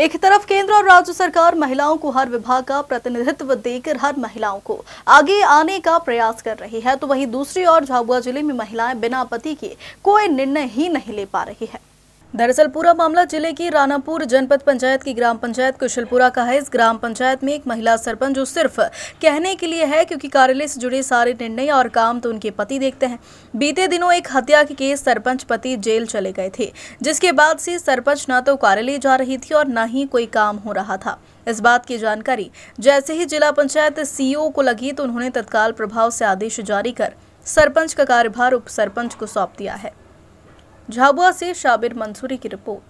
एक तरफ केंद्र और राज्य सरकार महिलाओं को हर विभाग का प्रतिनिधित्व देकर हर महिलाओं को आगे आने का प्रयास कर रही है तो वहीं दूसरी ओर झाबुआ जिले में महिलाएं बिना पति के कोई निर्णय ही नहीं ले पा रही है दरअसल पूरा मामला जिले की रानापुर जनपद पंचायत की ग्राम पंचायत कुशलपुरा का है इस ग्राम पंचायत में एक महिला सरपंच जो सिर्फ कहने के लिए है क्योंकि कार्यालय से जुड़े सारे निर्णय और काम तो उनके पति देखते हैं बीते दिनों एक हत्या के केस सरपंच पति जेल चले गए थे जिसके बाद से सरपंच न तो कार्यालय जा रही थी और न ही कोई काम हो रहा था इस बात की जानकारी जैसे ही जिला पंचायत सीईओ को लगी तो उन्होंने तत्काल प्रभाव से आदेश जारी कर सरपंच का कार्यभार उप सरपंच को सौंप दिया है झाबुआ से शाबिर मंसूरी की रिपोर्ट